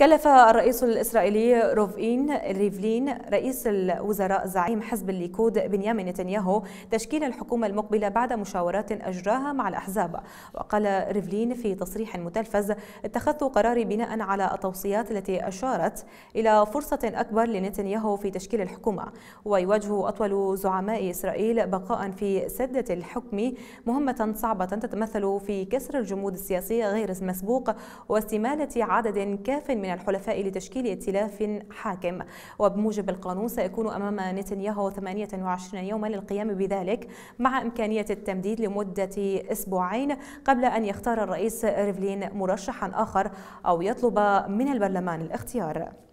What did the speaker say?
كلف الرئيس الإسرائيلي روفين ريفلين رئيس الوزراء زعيم حزب الليكود بنيامين نتنياهو تشكيل الحكومة المقبلة بعد مشاورات أجراها مع الأحزاب وقال ريفلين في تصريح متلفز اتخذت قراري بناء على التوصيات التي أشارت إلى فرصة أكبر لنتنياهو في تشكيل الحكومة ويواجه أطول زعماء إسرائيل بقاء في سدة الحكم مهمة صعبة تتمثل في كسر الجمود السياسي غير المسبوق واستمالة عدد كاف من من الحلفاء لتشكيل ائتلاف حاكم وبموجب القانون سيكون أمام نتنياهو 28 يوما للقيام بذلك مع إمكانية التمديد لمدة أسبوعين قبل أن يختار الرئيس ريفلين مرشحا آخر أو يطلب من البرلمان الاختيار